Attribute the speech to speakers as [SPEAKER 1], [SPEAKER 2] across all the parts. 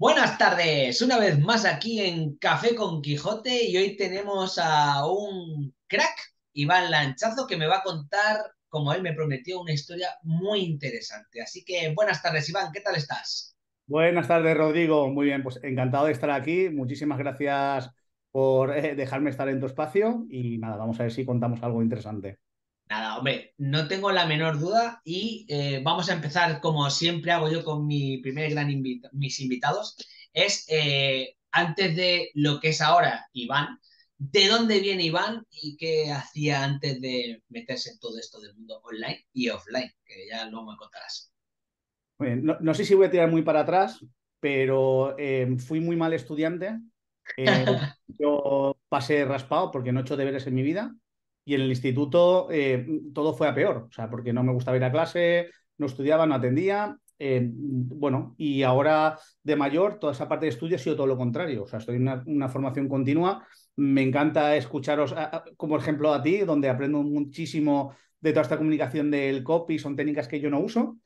[SPEAKER 1] Buenas tardes, una vez más aquí en Café con Quijote y hoy tenemos a un crack, Iván Lanchazo, que me va a contar, como él me prometió, una historia muy interesante. Así que buenas tardes, Iván, ¿qué tal estás?
[SPEAKER 2] Buenas tardes, Rodrigo. Muy bien, pues encantado de estar aquí. Muchísimas gracias por eh, dejarme estar en tu espacio y nada, vamos a ver si contamos algo interesante.
[SPEAKER 1] Nada, hombre, no tengo la menor duda y eh, vamos a empezar como siempre hago yo con mi primer gran mis invitados. Es eh, antes de lo que es ahora Iván, ¿de dónde viene Iván y qué hacía antes de meterse en todo esto del mundo online y offline? Que ya luego me contarás.
[SPEAKER 2] no, sé si voy a tirar muy para atrás, pero em, fui muy mal estudiante. Eh, yo pasé raspado porque no he hecho deberes en mi vida. Y en el instituto eh, todo fue a peor, o sea, porque no me gustaba ir a clase, no estudiaba, no atendía. Eh, bueno, y ahora de mayor, toda esa parte de estudio ha sido todo lo contrario. O sea, estoy en una, formación continua. Me encanta escucharos, como ejemplo a ti, donde aprendo muchísimo de toda esta comunicación del copy, son técnicas que yo no uso.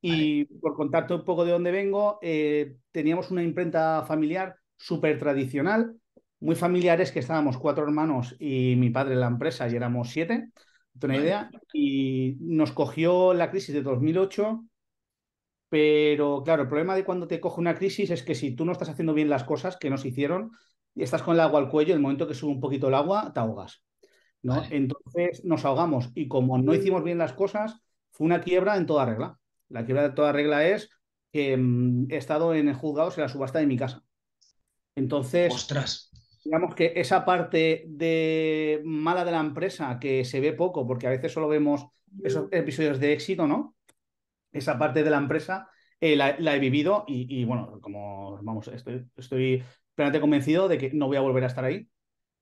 [SPEAKER 2] Y por contarte un poco de dónde vengo, eh, teníamos una imprenta familiar súper tradicional muy familiares que estábamos cuatro hermanos y mi padre en la empresa y éramos siete, una idea, y nos cogió la crisis de 2008, pero claro, el problema de cuando te coge una crisis es que si tú no estás haciendo bien las cosas que nos hicieron y estás con el agua al cuello, el momento que sube un poquito el agua, te ahogas. ¿no? Entonces nos ahogamos y como no hicimos bien las cosas, fue una quiebra en toda regla. La quiebra de toda regla es que mm, he estado en el juzgado en la subasta de mi casa. Entonces, Ostras digamos que esa parte de mala de la empresa que se ve poco, porque a veces solo vemos esos episodios de éxito, ¿no? Esa parte de la empresa eh, la, he vivido y, bueno, como vamos, estoy, estoy plenamente convencido de que no voy a volver a estar ahí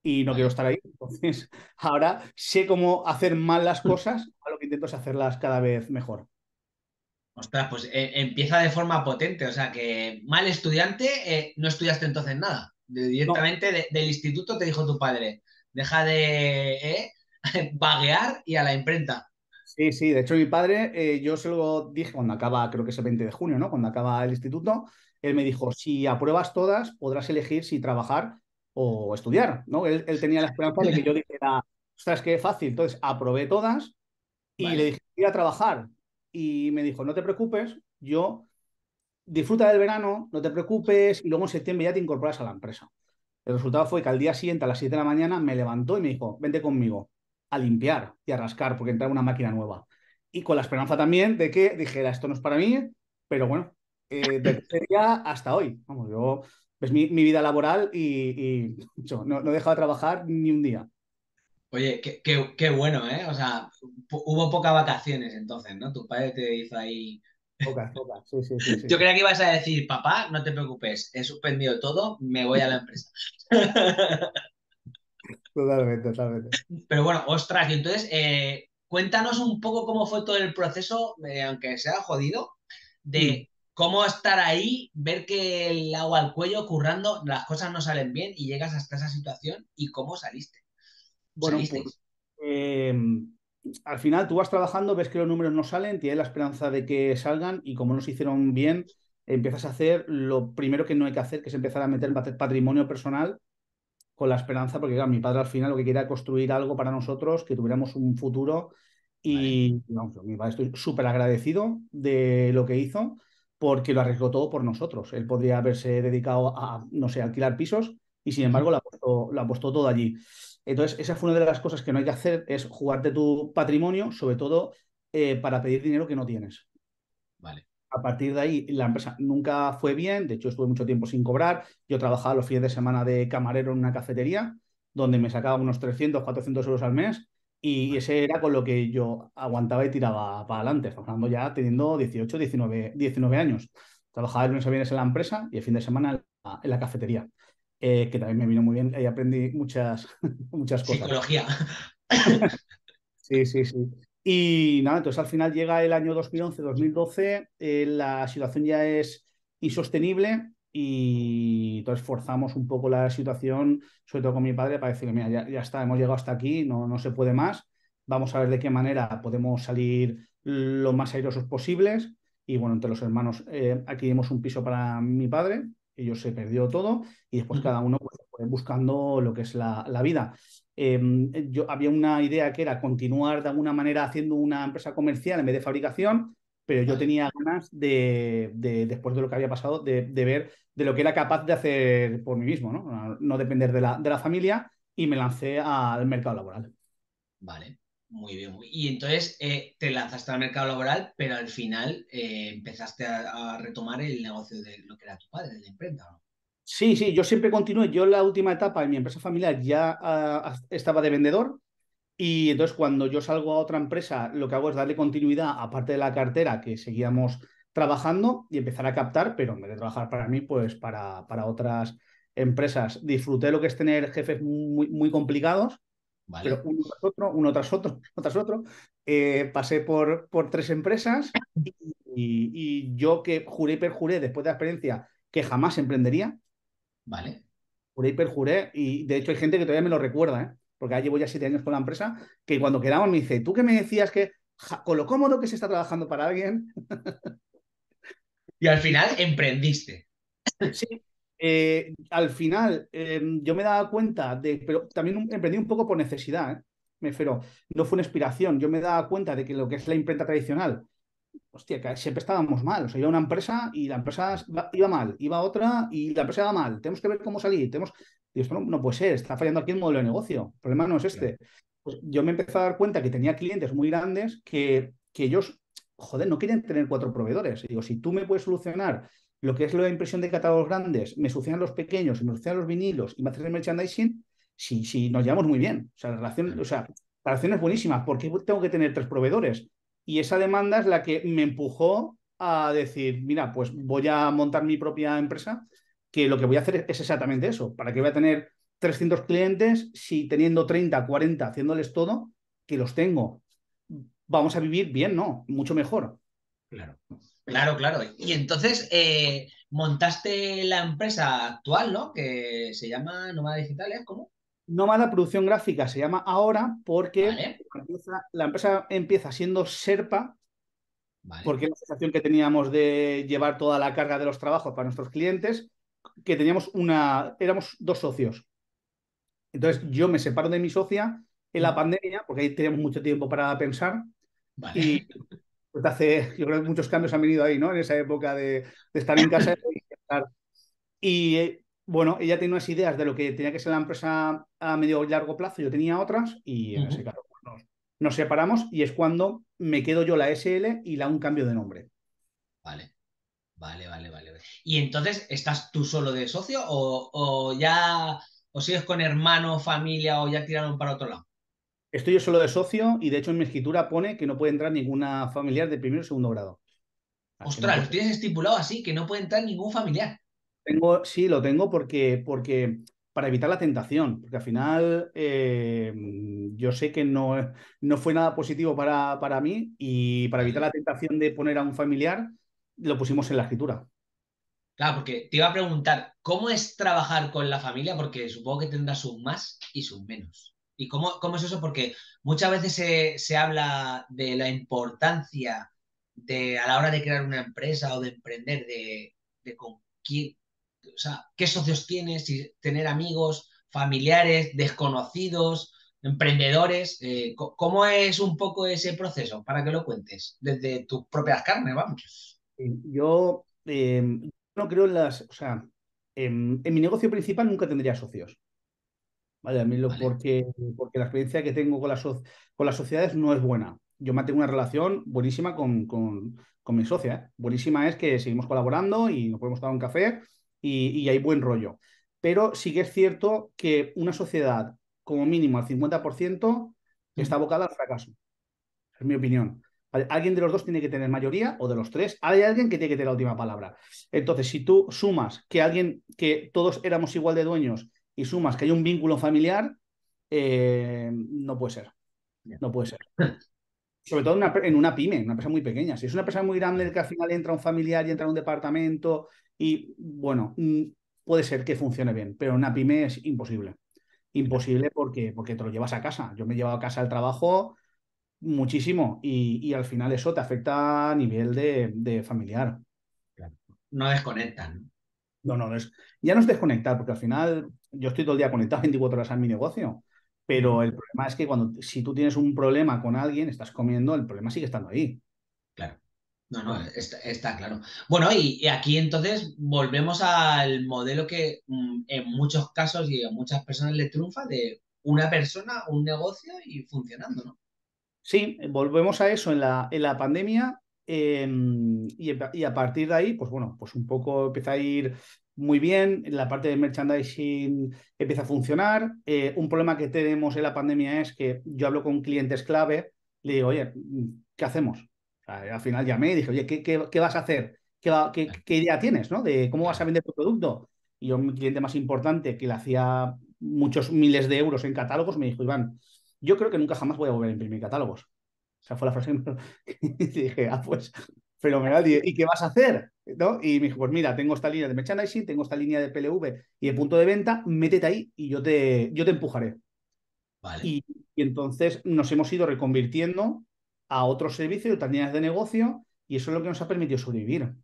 [SPEAKER 2] y no quiero estar ahí. Entonces, ahora sé cómo hacer mal las cosas, a lo que intento es hacerlas cada vez mejor.
[SPEAKER 1] Ostras, pues eh, empieza de forma potente, o sea que mal estudiante, eh, no estudiaste entonces nada directamente del instituto te dijo tu padre, deja de ¿eh? y a la imprenta.
[SPEAKER 2] Sí, sí, de hecho mi padre, eh, yo se lo dije cuando acaba, creo que es el 20 de junio, ¿no? Cuando acaba el instituto, él me dijo, si apruebas todas, podrás elegir si trabajar o estudiar, ¿no? Él, tenía la esperanza de que yo dijera, ostras, qué fácil. Entonces, aprobé todas y le dije, ir a trabajar. Y me dijo, no te preocupes, yo disfruta del verano, no te preocupes, y luego en septiembre ya te incorporas a la empresa. El resultado fue que al día siguiente, a las 7 de la mañana, me levantó y me dijo, vente conmigo a limpiar y a rascar, porque entra una máquina nueva. Y con la esperanza también de que dijera, esto no es para mí, pero bueno, desde eh, de día hasta hoy. Vamos, yo, es mi, vida laboral y, no, he dejado de trabajar ni un día.
[SPEAKER 1] Oye, qué, qué, bueno, ¿eh? O sea, hubo pocas vacaciones entonces, ¿no? Tu padre te hizo ahí Pocas, pocas,
[SPEAKER 2] sí, sí, sí, Yo
[SPEAKER 1] creía que ibas a decir, papá, no te preocupes, he suspendido todo, me voy a la empresa.
[SPEAKER 2] Totalmente, totalmente.
[SPEAKER 1] Pero bueno, ostras, entonces, eh, cuéntanos un poco cómo fue todo el proceso, eh, aunque sea jodido, de cómo estar ahí, ver que el agua al cuello, currando, las cosas no salen bien y llegas hasta esa situación
[SPEAKER 2] y cómo saliste. Bueno, pues, em, al final tú vas trabajando, ves que los números no salen, tienes la esperanza de que salgan y como no se hicieron bien, empiezas a hacer lo primero que no hay que hacer, que es empezar a meter patrimonio personal con la esperanza, porque claro, mi padre al final lo que quería era construir algo para nosotros, que tuviéramos un futuro y mi padre estoy súper agradecido de lo que hizo porque lo arriesgó todo por nosotros. Él podría haberse dedicado a, no sé, alquilar pisos y sin embargo la apostó, puesto todo allí. Entonces, esa fue una de las cosas que no hay que hacer, es jugarte tu patrimonio, sobre todo eh, para pedir dinero que no tienes. Vale. A partir de ahí, la empresa nunca fue bien, de hecho estuve mucho tiempo sin cobrar, yo trabajaba los fines de semana de camarero en una cafetería, donde me sacaba unos 300, 400 euros al mes, y ese era con lo que yo aguantaba y tiraba para adelante. trabajando ya teniendo 18, 19, 19 años. Trabajaba el lunes a viernes en la empresa y el fin de semana en la cafetería. Eh, que también me vino muy bien. Ahí aprendí muchas, muchas cosas. Psicología. sí, sí, sí. Y nada, entonces al final llega el año 2011-2012, eh, la situación ya es insostenible y entonces forzamos un poco la situación, sobre todo con mi padre, para decirle, mira, ya, ya está, hemos llegado hasta aquí, no, no se puede más, vamos a ver de qué manera podemos salir lo más airosos posibles. Y bueno, entre los hermanos, eh, aquí dimos un piso para mi padre, ellos se perdió todo y después cada uno pues, fue buscando lo que es la, vida. Em, yo, había una idea que era continuar de alguna manera haciendo una empresa comercial en vez de fabricación, pero yo tenía ganas de, después de lo que había pasado, de, ver de lo que era capaz de hacer por mí mismo, no, no depender de la, de la familia y me lancé al mercado laboral.
[SPEAKER 1] Vale. Muy bien, muy... y entonces
[SPEAKER 2] eh, te lanzaste al mercado laboral, pero al final
[SPEAKER 1] eh, empezaste a, retomar el negocio de lo que era tu padre, de la empresa.
[SPEAKER 2] Sí, sí, yo siempre continué. Yo en la última etapa en mi empresa familiar ya ah, estaba de vendedor y entonces cuando yo salgo a otra empresa lo que hago es darle continuidad aparte de la cartera que seguíamos trabajando y empezar a captar, pero en vez de trabajar para mí, pues para, para otras empresas. Disfruté lo que es tener jefes muy, muy complicados pero uno tras otro, uno tras otro, uno tras otro. Eh, pasé por, por tres empresas y, yo que juré y perjuré después de la experiencia que jamás emprendería. Vale. Juré y perjuré y de hecho hay gente que todavía me lo recuerda, ¿eh? porque ya llevo ya siete años con la empresa, que cuando quedamos me dice, tú que me decías que con lo cómodo que se está trabajando para alguien. y al final
[SPEAKER 1] emprendiste.
[SPEAKER 2] sí, eh, al final em, yo me daba cuenta de, pero también emprendí un poco por necesidad, ¿eh? me no fue una inspiración, yo me daba cuenta de que lo que es la imprenta tradicional, hostia, siempre estábamos mal, o sea, iba una empresa y la empresa iba mal, iba otra y la empresa iba mal, tenemos que ver cómo salir, tenemos, no, puede ser, está fallando aquí el modelo de negocio, el problema no es este. Pues yo me empecé a dar cuenta que tenía clientes muy grandes que, que ellos, joder, no quieren tener cuatro proveedores, digo, si tú me puedes solucionar lo que es la impresión de catálogos grandes, me sucian los pequeños, me sucian los vinilos y me haces el merchandising, si nos llevamos muy bien. O sea, la relación, o sea, la relación es buenísima, ¿Por qué tengo que tener tres proveedores. Y esa demanda es la que me empujó a decir, mira, pues voy a montar mi propia empresa, que lo que voy a hacer es exactamente eso. ¿Para qué voy a tener 300 clientes si teniendo 30, 40, haciéndoles todo, que los tengo? Vamos a vivir bien, ¿no? Mucho mejor. Claro.
[SPEAKER 1] Claro, claro. Y entonces eh, montaste la empresa actual, ¿no? Que se llama Nómada Digital,
[SPEAKER 2] ¿eh? ¿Cómo? Nómada Producción Gráfica se llama ahora porque la empresa empieza siendo Serpa, porque la sensación que teníamos de llevar toda la carga de los trabajos para nuestros clientes, que teníamos una, éramos dos socios. Entonces yo me separo de mi socia en la mm. pandemia, porque ahí teníamos mucho tiempo para pensar. Y Pues yo creo que muchos cambios han venido ahí, ¿no? En esa época de, estar en casa y eh, bueno, ella tenía unas ideas de lo que tenía que ser la empresa a medio y largo plazo, yo tenía otras y en ese caso pues, nos, separamos y es cuando me quedo yo la SL y la un cambio de nombre. Vale.
[SPEAKER 1] Vale, vale, vale. ¿Y entonces estás tú solo de socio o, ya o sigues con hermano, familia o ya tiraron para otro lado?
[SPEAKER 2] Estoy yo solo de socio y de hecho en mi escritura pone que no puede entrar ninguna familiar de primer o segundo grado. Ostras, lo tienes estipulado así, que no puede entrar ningún familiar. Tengo, sí, lo tengo porque, porque para evitar la tentación, porque al final eh, yo sé que no, no fue nada positivo para, para mí y para evitar la tentación de poner a un familiar, lo pusimos en la escritura.
[SPEAKER 1] Claro, porque te iba a preguntar, ¿cómo es trabajar con la familia? Porque supongo que tendrá sus más y sus menos. ¿Y cómo, cómo es eso? Porque muchas veces se, habla de la importancia de a la hora de crear una empresa o de emprender, de, de con quién, o sea, qué socios tienes, si tener amigos, familiares, desconocidos, emprendedores. Eh, ¿Cómo es un poco ese proceso?
[SPEAKER 2] Para que lo cuentes, desde tus propias carnes, vamos. Eh, yo eh, no creo en las, o sea, en mi negocio principal nunca tendría socios. Porque, porque la experiencia que tengo con las, con las sociedades no es buena. Yo mantengo una relación buenísima con, con, con mi socia. ¿eh? Buenísima es que seguimos colaborando y nos podemos dar un café y, y hay buen rollo. Pero sí que es cierto que una sociedad, como mínimo al 50%, mm. está abocada al fracaso. Es mi opinión. Alguien de los dos tiene que tener mayoría o de los tres. Hay alguien que tiene que tener la última palabra. Entonces, si tú sumas que alguien, que todos éramos igual de dueños y sumas que hay un vínculo familiar, eh, no puede ser. No puede ser. Sobre todo en una, en una pyme, una empresa muy pequeña. Si es una empresa muy grande que al final entra un familiar y entra un departamento y, bueno, mm, puede ser que funcione bien, pero en una pyme es imposible. Imposible porque, porque te lo llevas a casa. Yo me he llevado a casa al trabajo muchísimo y, al final eso te afecta a nivel de, de familiar.
[SPEAKER 1] No desconectan.
[SPEAKER 2] No, no, ya no es desconectar, porque al final yo estoy todo el día conectado 24 horas a mi negocio, pero el problema es que cuando si tú tienes un problema con alguien, estás comiendo, el problema sigue estando ahí. Claro. No, no,
[SPEAKER 1] está, claro.
[SPEAKER 2] Bueno, y, aquí entonces
[SPEAKER 1] volvemos al modelo que mm, en muchos casos y a muchas personas le triunfa de una persona, un negocio y funcionando, ¿no?
[SPEAKER 2] Sí, volvemos a eso. En la, en la pandemia Em, y, a partir de ahí, pues bueno, pues un poco empieza a ir muy bien, la parte de merchandising empieza a funcionar. Eh, un problema que tenemos en la pandemia es que yo hablo con clientes clave, le digo, oye, ¿qué hacemos? Eh, al final llamé y dije, oye, ¿qué, vas a hacer? ¿Qué, idea tienes, ¿no? De cómo vas a vender tu producto. Y yo, mi cliente más importante, que le hacía muchos miles de euros en catálogos, me dijo, Iván, yo creo que nunca jamás voy a volver a imprimir catálogos sea, fue la frase que me... dije, ah, pues fenomenal. ¿Y, ¿Y, qué vas a hacer? ¿No? Y me dijo, pues mira, tengo esta línea de merchandising, tengo esta línea de PLV y el punto de venta, métete ahí y yo te, yo te empujaré. Y, entonces nos hemos ido reconvirtiendo a otros servicios, otras líneas de negocio, y eso es lo que nos ha permitido sobrevivir.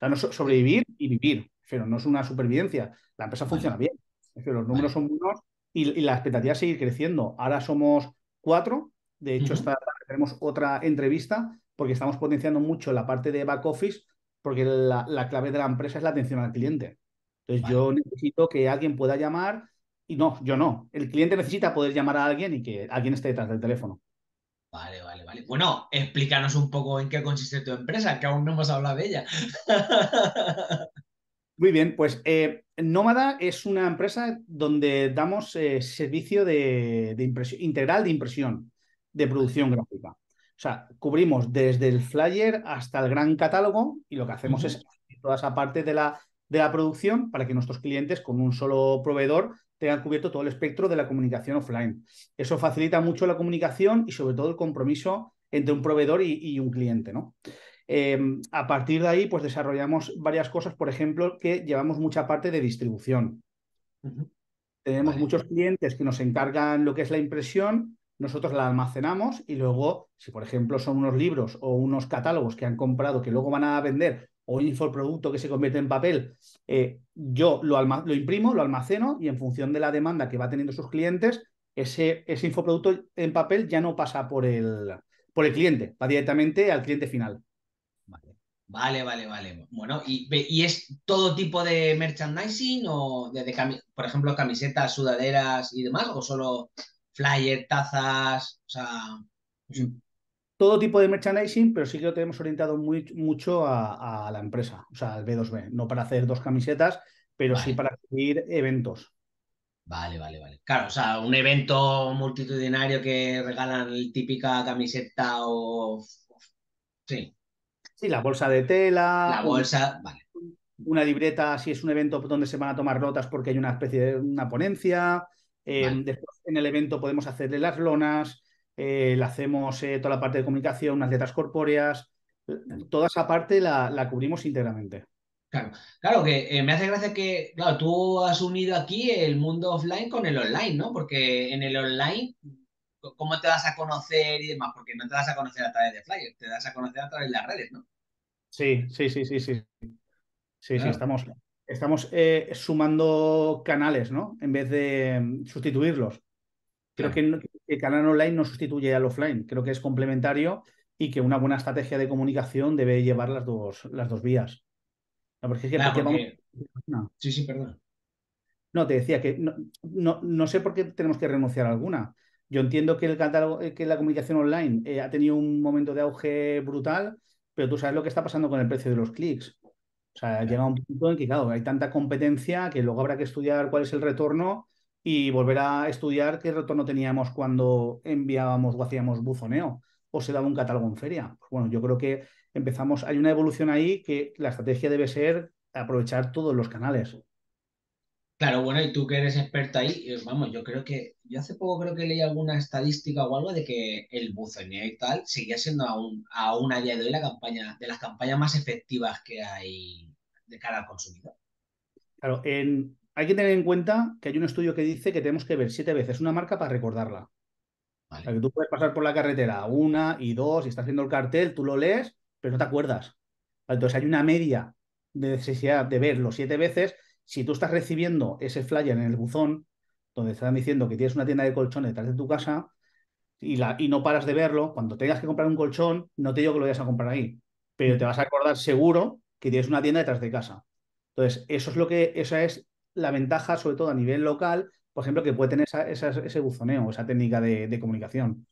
[SPEAKER 2] O sobrevivir y vivir, pero no es una supervivencia. La empresa funciona bien. los números son buenos y, la expectativa es seguir creciendo. Ahora somos cuatro. De hecho, está tenemos otra entrevista porque estamos potenciando mucho la parte de back office porque la, clave de la empresa es la atención al cliente. Entonces yo necesito que alguien pueda llamar y no, yo no. El cliente necesita poder llamar a alguien y que alguien esté detrás del teléfono.
[SPEAKER 1] Vale, vale, vale. Bueno, explícanos un poco en qué consiste tu empresa, que aún no hemos hablado de ella.
[SPEAKER 2] Muy bien, pues eh, Nómada es una empresa donde damos eh, servicio de, de integral de impresión de producción gráfica. O sea, cubrimos desde el flyer hasta el gran catálogo y lo que hacemos es toda esa parte de la, de la producción para que nuestros clientes con un solo proveedor tengan cubierto todo el espectro de la comunicación offline. Eso facilita mucho la comunicación y sobre todo el compromiso entre un proveedor y, un cliente, ¿no? Em, a partir de ahí, pues desarrollamos varias cosas, por ejemplo, que llevamos mucha parte de distribución. Tenemos muchos clientes que nos encargan lo que es la impresión nosotros la almacenamos y luego, si por ejemplo son unos libros o unos catálogos que han comprado que luego van a vender o un infoproducto que se convierte en papel, eh, yo lo, lo, imprimo, lo almaceno y en función de la demanda que va teniendo sus clientes, ese, ese infoproducto en papel ya no pasa por el, por el cliente, va directamente al cliente final.
[SPEAKER 1] Vale, vale, vale. Bueno, ¿y, ¿y, es todo tipo de merchandising o, de, por ejemplo, camisetas, sudaderas y demás? ¿O solo flyer, tazas, o sea...
[SPEAKER 2] Todo tipo de merchandising, pero sí que lo tenemos orientado muy, mucho a, la empresa, o sea, al B2B, no para hacer dos camisetas, pero sí para subir eventos. Vale, vale, vale.
[SPEAKER 1] Claro, o sea, un evento multitudinario que regalan típica camiseta o...
[SPEAKER 2] Sí. Sí, la bolsa de tela. La bolsa, vale. Una libreta si es un evento donde se van a tomar notas porque hay una especie de una ponencia. Em, después en el evento podemos hacerle las lonas, eh, le hacemos eh, toda la parte de comunicación, las letras corpóreas, toda esa parte la, cubrimos íntegramente.
[SPEAKER 1] Claro, claro que eh, me hace gracia que, claro, tú has unido aquí el mundo offline con el online, ¿no? Porque en el online, ¿cómo te vas a conocer y demás? Porque no te das a conocer a través de Flyer, te das a conocer a través de las redes, ¿no?
[SPEAKER 2] Sí, sí, sí, sí, sí. Sí, sí, estamos, estamos eh, sumando canales, ¿no? En vez de mm, sustituirlos. Creo que el canal online no sustituye al offline, creo que es complementario y que una buena estrategia de comunicación debe llevar las dos, las dos vías. No, porque es que Sí, sí, perdón. No, te decía que no, no, sé por qué tenemos que renunciar a alguna. Yo entiendo que, el catálogo, eh, que la comunicación online eh, ha tenido un momento de auge brutal, pero tú sabes lo que está pasando con el precio de los clics. O sea, llega un punto en que, claro, hay tanta competencia que luego habrá que estudiar cuál es el retorno y volver a estudiar qué retorno teníamos cuando enviábamos o hacíamos buzoneo o se daba un catálogo en feria. Pues bueno, yo creo que empezamos, hay una evolución ahí que la estrategia debe ser aprovechar todos los canales.
[SPEAKER 1] Claro, bueno, y tú que eres experta ahí, eh, vamos, yo creo que, yo hace poco creo que leí alguna estadística o algo de que el buceo y tal seguía siendo
[SPEAKER 2] aún, aún a día de hoy la
[SPEAKER 1] campaña, de las campañas más efectivas que hay de cara al consumidor.
[SPEAKER 2] Claro, hay que tener en cuenta que hay un estudio que dice que tenemos que ver siete veces una marca para recordarla. Vale. que tú puedes pasar por la carretera una y dos y estás viendo el cartel, tú lo lees, pero no te acuerdas. Entonces hay una media de necesidad de verlo siete veces si tú estás recibiendo ese flyer en el buzón, donde están diciendo que tienes una tienda de colchón detrás de tu casa y, no paras de verlo, cuando tengas que comprar un colchón, no te digo que lo vayas a comprar ahí, pero te vas a acordar seguro que tienes una tienda detrás de casa. Entonces, eso es lo que, esa es la ventaja, sobre todo a nivel local, por ejemplo, que puede tener ese buzoneo, esa técnica de, comunicación.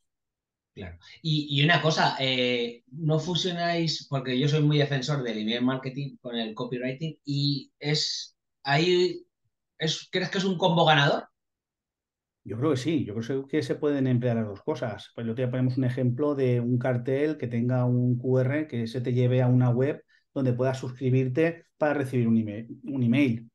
[SPEAKER 1] Claro. Y, una cosa, eh, no fusionáis, porque yo soy muy defensor del email marketing con el copywriting, y es ahí ¿crees que es un combo ganador?
[SPEAKER 2] Yo creo que sí, yo creo que se pueden emplear las dos cosas. Pues yo ponemos un ejemplo de un cartel que tenga un QR que se te lleve a una web donde puedas suscribirte para recibir un email. Un email.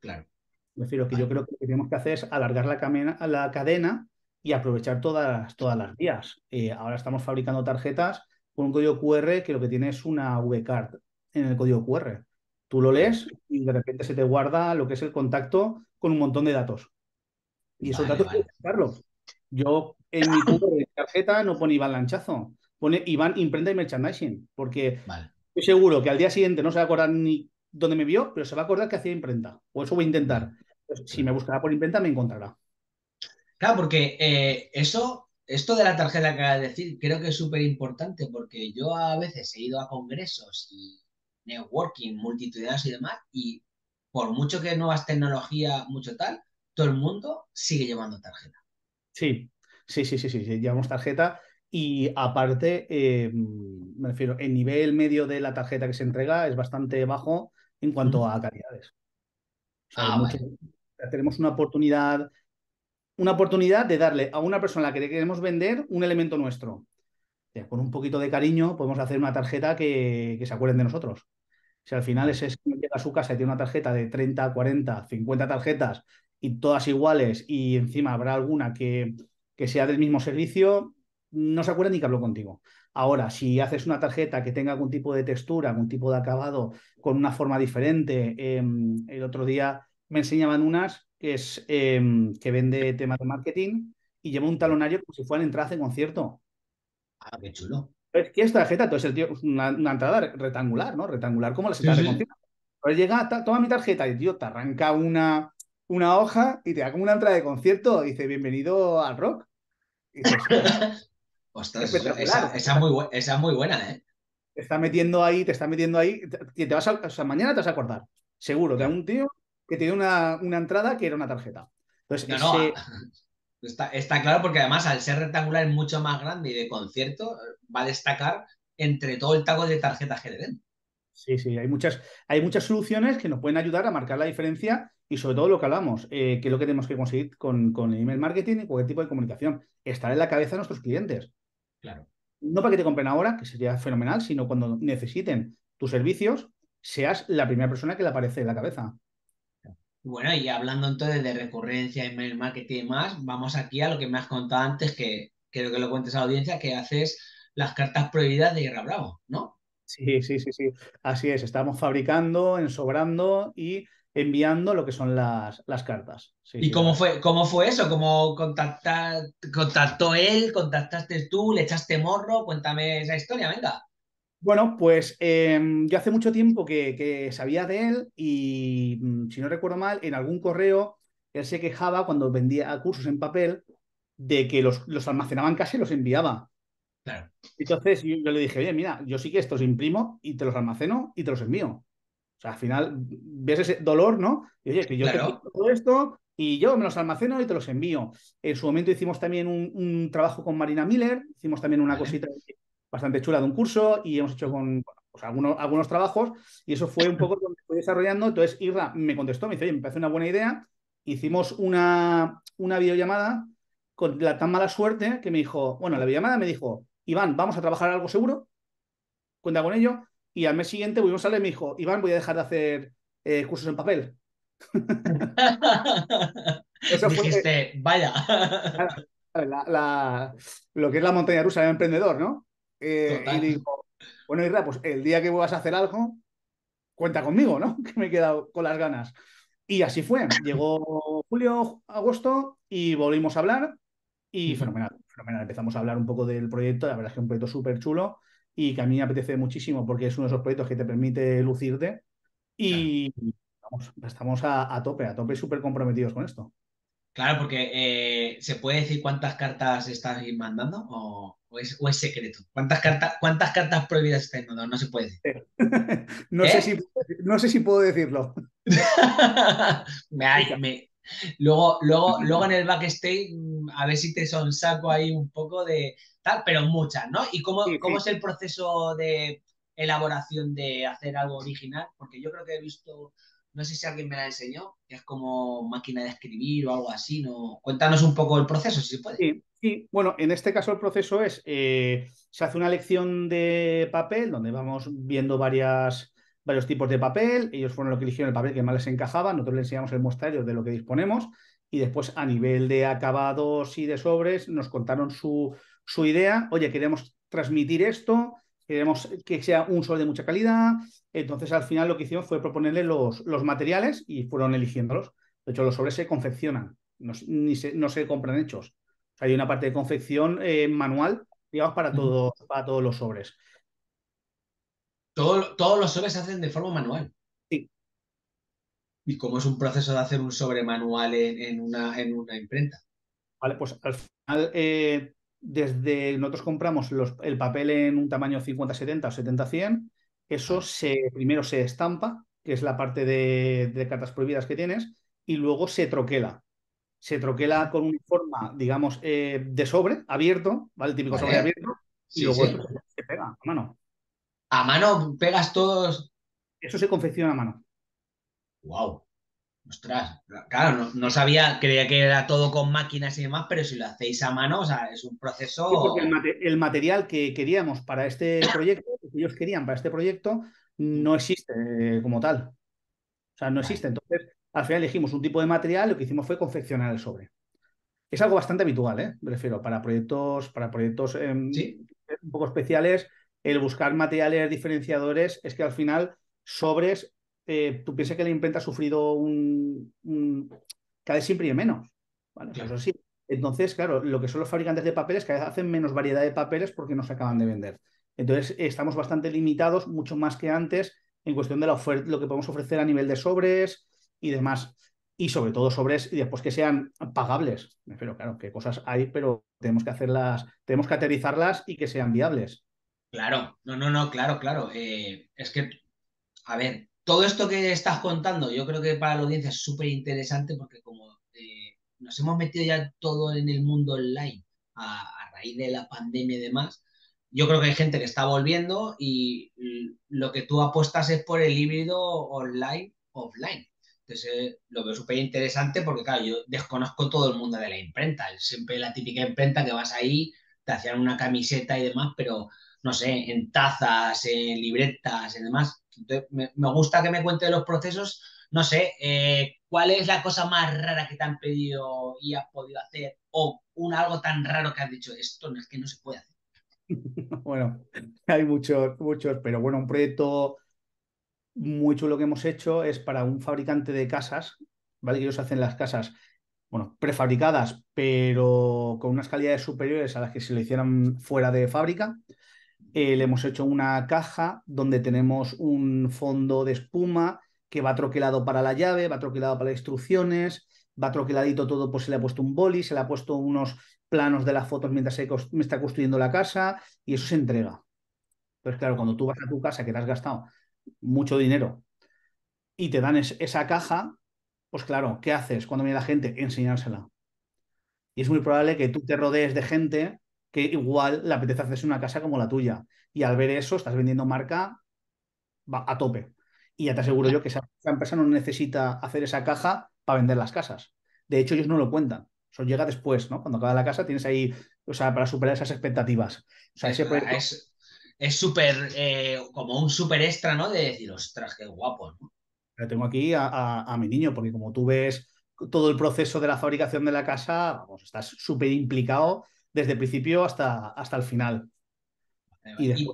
[SPEAKER 2] Claro. lo que yo creo que tenemos que hacer es alargar la, cadena y aprovechar todas, todas las vías. Eh, ahora estamos fabricando tarjetas con un código QR que lo que tiene es una card en el código QR. Tú lo lees y de repente se te guarda lo que es el contacto con un montón de datos. Y esos datos Carlos. Yo en mi tarjeta no pone Iván Lanchazo, pone Iván Imprenta y Merchandising, porque estoy seguro que al día siguiente no se va a acordar ni dónde me vio, pero se va a acordar que hacía imprenta, o eso voy a intentar. Pues, si me buscará por imprenta, me encontrará. Claro, porque
[SPEAKER 1] eh, eso, esto de la tarjeta que acabas de decir, creo que es súper
[SPEAKER 2] importante,
[SPEAKER 1] porque yo a veces he ido a congresos y networking, multitudinarios y demás, y por mucho que nuevas tecnologías, mucho tal, todo el mundo sigue llevando
[SPEAKER 2] tarjeta. Sí, sí, sí, sí, sí, llevamos tarjeta y aparte, eh, me refiero, el nivel medio de la tarjeta que se entrega es bastante bajo en cuanto a calidades. Ah, tenemos una oportunidad una oportunidad de darle a una persona a la que le queremos vender un elemento nuestro. Con un poquito de cariño podemos hacer una tarjeta que se acuerden de nosotros. Si al final ese que llega a su casa y tiene una tarjeta de 30, 40, 50 tarjetas y todas iguales y encima habrá alguna que, que sea del mismo servicio, no se acuerda ni que habló contigo. Ahora, si haces una tarjeta que tenga algún tipo de textura, algún tipo de acabado, con una forma diferente, em, el otro día me enseñaban unas que, es, em, que vende temas de marketing y lleva un talonario como si fuera entrada de concierto. Ah, qué chulo es ¿qué es tarjeta? Entonces el tío, una, entrada rectangular, ¿no? Rectangular como las entradas de concierto pero llega, toma mi tarjeta y tío, te arranca una, una hoja y te da como una entrada de concierto y dice, bienvenido al rock. Y
[SPEAKER 1] esa, es muy buena, esa muy buena, ¿eh?
[SPEAKER 2] Te está metiendo ahí, te está metiendo ahí. Te, vas a, o sea, mañana te vas a acordar, seguro. Te da un tío que te dio una, una entrada que era una tarjeta. Entonces, ese, ah,
[SPEAKER 1] Está, claro porque además al ser rectangular es mucho más grande y de concierto va a destacar entre todo el taco de tarjetas que
[SPEAKER 2] Sí, sí, hay muchas, hay muchas soluciones que nos pueden ayudar a marcar la diferencia y sobre todo lo que hablamos, eh, que es lo que tenemos que conseguir con, con el email marketing y cualquier tipo de comunicación, estar en la cabeza de nuestros clientes. Claro. No para que te compren ahora, que sería fenomenal, sino cuando necesiten tus servicios, seas la primera persona que le aparece en la cabeza.
[SPEAKER 1] Bueno, y hablando entonces de recurrencia, email marketing y demás, vamos aquí a lo que me has contado antes, que creo que lo cuentes a la audiencia, que haces las cartas prohibidas
[SPEAKER 2] de Guerra Bravo, ¿no? Sí, sí, sí, sí. Así es, estamos fabricando, ensobrando y enviando lo que son las, las cartas. ¿Y cómo,
[SPEAKER 1] fue, cómo fue eso? ¿Cómo contacta, contactó él? ¿Contactaste tú? ¿Le echaste morro? Cuéntame esa historia, venga.
[SPEAKER 2] Bueno, pues em, yo hace mucho tiempo que, sabía de él y, mm, si no recuerdo mal, en algún correo él se quejaba cuando vendía cursos en papel de que los, almacenaban casi y los enviaba. Entonces yo, le dije, oye, mira, yo sí que estos imprimo y te los almaceno y te los envío. O sea, al final ves ese dolor, ¿no? Y oye, que yo todo esto y yo me los almaceno y te los envío. En su momento hicimos también un, trabajo con Marina Miller, hicimos también una cosita bastante chula de un curso y hemos hecho con pues algunos, algunos trabajos y eso fue un poco me fui desarrollando. Entonces Irra me contestó, me dice, oye, me parece una buena idea. Hicimos una, una videollamada con la tan mala suerte que me dijo, bueno, la videollamada me dijo, Iván, vamos a trabajar algo seguro, cuenta con ello. Y al mes siguiente volvimos a hablar y me dijo, Iván, voy a dejar de hacer eh, cursos en papel. Eso Dijiste, vaya. lo que es la montaña rusa del emprendedor, ¿no? Eh, y digo, bueno, Irra, pues el día que vuelvas a hacer algo, cuenta conmigo, ¿no? Que me he quedado con las ganas. Y así fue. Llegó julio, agosto y volvimos a hablar y fenomenal, fenomenal. Empezamos a hablar un poco del proyecto. La verdad es que es un proyecto súper chulo y que a mí me apetece muchísimo porque es uno de esos proyectos que te permite lucirte y estamos a, a, tope, a tope súper comprometidos con esto.
[SPEAKER 1] Claro, porque eh, ¿se puede decir cuántas cartas estás mandando o, es, secreto? ¿Cuántas, cartas, ¿Cuántas cartas prohibidas estás mandando? No se puede ¿Eh?
[SPEAKER 2] decir. no, sé si, puedo decirlo.
[SPEAKER 1] me, Luego, luego, luego en el backstage, mm, a ver si te son saco ahí un poco de tal, pero muchas, ¿no? ¿Y cómo, es el proceso de elaboración de hacer algo original? Porque yo creo que he visto no sé si alguien me la enseñó,
[SPEAKER 2] que es como máquina de escribir o algo así, ¿no? Cuéntanos un poco el proceso, si se puede. Sí, bueno, en este caso el proceso es, eh, se hace una lección de papel donde vamos viendo varias, varios tipos de papel, ellos fueron los que eligieron el papel que más les encajaba, nosotros les enseñamos el mostrario de lo que disponemos y después a nivel de acabados y de sobres nos contaron su, su idea, oye, queremos transmitir esto, queremos que sea un sobre de mucha calidad. Entonces, al final lo que hicimos fue proponerle los, los materiales y fueron eligiéndolos. De hecho, los sobres se confeccionan, no, se, compran hechos. hay una parte de confección eh, manual, digamos, para, todos para todos los sobres. todos los sobres se hacen de forma manual. Sí. ¿Y cómo es un proceso de hacer un sobre manual en, una, en una imprenta? Vale, pues al final eh, desde nosotros compramos el papel en un tamaño 50-70 o 70-100, eso se, primero se estampa, que es la parte de, cartas prohibidas que tienes, y luego se troquela. Se troquela con una forma, digamos, eh, de sobre, abierto, ¿vale? El típico sobre abierto, y luego se pega a mano. ¿A mano pegas todos? Eso se confecciona a mano.
[SPEAKER 1] ¡Wow! Ostras, claro, no, sabía, creía que era todo con máquinas y demás, pero si lo hacéis a mano, o sea, es un proceso.
[SPEAKER 2] el, material que queríamos para este proyecto, que ellos querían para este proyecto, no existe eh, como tal. O sea, no existe. Entonces, al final elegimos un tipo de material, lo que hicimos fue confeccionar el sobre. Es algo bastante habitual, ¿eh? Prefiero para proyectos, para proyectos em, un poco especiales, el buscar materiales diferenciadores es que al final sobres eh, tú piensas que la imprenta ha sufrido un, cada vez siempre menos, pues sí. Entonces, claro, lo que son los fabricantes de papeles cada vez hacen menos variedad de papeles porque no se acaban de vender. Entonces, estamos bastante limitados, mucho más que antes, en cuestión de la lo que podemos ofrecer a nivel de sobres y demás. Y sobre todo sobres y después que sean pagables. Pero claro, que cosas hay, pero tenemos que hacerlas, tenemos que aterrizarlas y que sean viables.
[SPEAKER 1] Claro, no, no, no, claro, claro. Eh, es que, a ver, todo esto que estás contando, yo creo que para la audiencia es súper interesante porque como eh, nos hemos metido ya todo en el mundo online a, raíz de la pandemia y demás, yo creo que hay gente que está volviendo y lo que tú apuestas es por el híbrido online-offline. Entonces eh, lo veo súper interesante porque, claro, yo desconozco todo el mundo de la imprenta. Siempre la típica imprenta que vas ahí, te hacían una camiseta y demás, pero no sé, en tazas, en libretas y demás me, gusta que me cuente los procesos. No sé, eh, ¿cuál es la cosa más rara que te han pedido y has podido hacer? O un algo tan raro que has dicho, esto no es que no se puede hacer.
[SPEAKER 2] bueno, hay muchos, muchos, pero bueno, un proyecto muy chulo que hemos hecho es para un fabricante de casas, ¿vale? Que ellos hacen las casas, bueno, prefabricadas, pero con unas calidades superiores a las que se lo hicieran fuera de fábrica. Eh, le hemos hecho una caja donde tenemos un fondo de espuma que va troquelado para la llave, va troquelado para las instrucciones, va troqueladito todo, pues se le ha puesto un boli, se le ha puesto unos planos de las fotos mientras se me está construyendo la casa y eso se entrega. Pues claro, cuando tú vas a tu casa que te has gastado mucho dinero y te dan esa caja, pues claro, ¿qué haces cuando viene la gente? Enseñársela. Y es muy probable que tú te rodees de gente que igual la apetece hacerse una casa como la tuya. Y al ver eso, estás vendiendo marca a tope. Y ya te aseguro yo que esa, empresa no necesita hacer esa caja para vender las casas. De hecho, ellos no lo cuentan. Eso llega después, ¿no? Cuando acaba la casa tienes ahí, o sea, para superar esas expectativas. O sea, ese Es
[SPEAKER 1] súper, eh, como un súper extra, ¿no? De decir, ostras, qué guapo, ¿no?
[SPEAKER 2] tengo aquí a, a, mi niño, porque como tú ves todo el proceso de la fabricación de la casa, vamos, estás súper implicado desde el principio hasta, hasta el final. Y mm.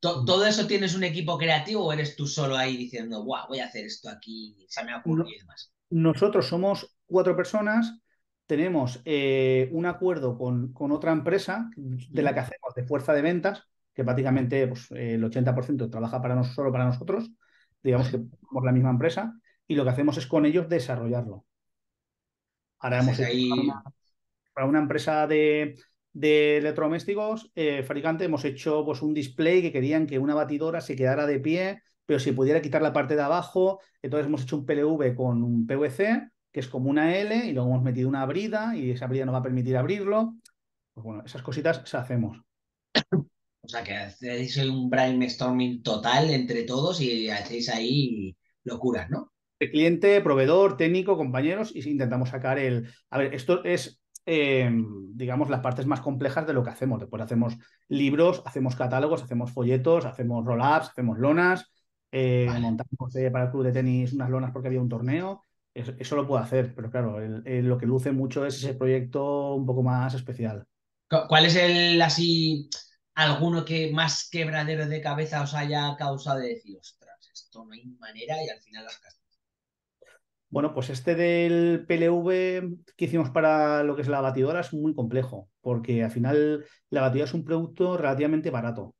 [SPEAKER 1] ¿Todo eso tienes un equipo creativo o eres tú solo ahí diciendo, guau, voy a hacer esto aquí,
[SPEAKER 2] se me ha y demás? Nosotros somos cuatro personas, tenemos eh, un acuerdo con, otra empresa de la que hacemos de fuerza de ventas, que prácticamente pues, el 80% trabaja para nosotros, solo para nosotros, digamos que somos la misma empresa, y lo que hacemos es con ellos desarrollarlo. Ahora hemos hecho para una empresa de, electrodomésticos, eh, fabricante, hemos hecho pues, un display que querían que una batidora se quedara de pie, pero si pudiera quitar la parte de abajo, entonces hemos hecho un PLV con un PVC, que es como una L, y luego hemos metido una brida, y esa brida no va a permitir abrirlo. Pues bueno, esas cositas se hacemos. O sea que hacéis un brainstorming total entre todos y hacéis ahí locuras, ¿no? cliente, proveedor, técnico, compañeros, y intentamos sacar el. A ver, esto es Em, digamos, las partes más complejas de lo que hacemos. Después hacemos libros, hacemos catálogos, hacemos folletos, hacemos roll-ups, hacemos lonas, eh, montamos eh, para el club de tenis unas lonas porque había un torneo. eso lo puedo hacer, pero claro, lo que luce mucho es ese proyecto un poco más especial. ¿Cuál es el así, alguno que más
[SPEAKER 1] quebradero de cabeza os haya causado de decir, ostras, esto no hay manera y al final las
[SPEAKER 2] bueno, pues este del PLV que hicimos para lo que es la batidora es muy complejo, porque al final la batidora es un producto relativamente barato.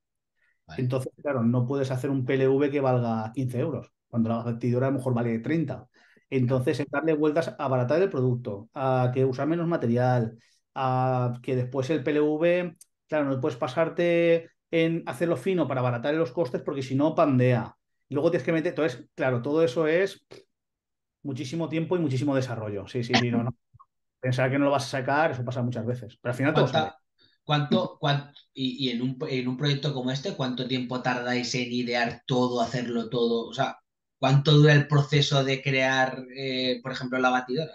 [SPEAKER 2] Entonces, claro, no puedes hacer un PLV que valga 15 euros, cuando la batidora a lo mejor vale 30. Entonces, darle vueltas a abaratar el producto, a que usar menos material, a que después el PLV, claro, no puedes pasarte en hacerlo fino para abaratar los costes, porque si no, pandea. Luego tienes que meter, entonces, claro, todo eso es muchísimo tiempo y muchísimo desarrollo. Sí, sí, no, no. Pensar que no lo vas a sacar, eso pasa muchas veces.
[SPEAKER 1] Pero al final todo sale. ¿Cuánto, y, en, un, proyecto como este, cuánto tiempo tardáis en idear todo, hacerlo todo? O sea, ¿cuánto dura el proceso de crear, eh, por ejemplo, la batidora?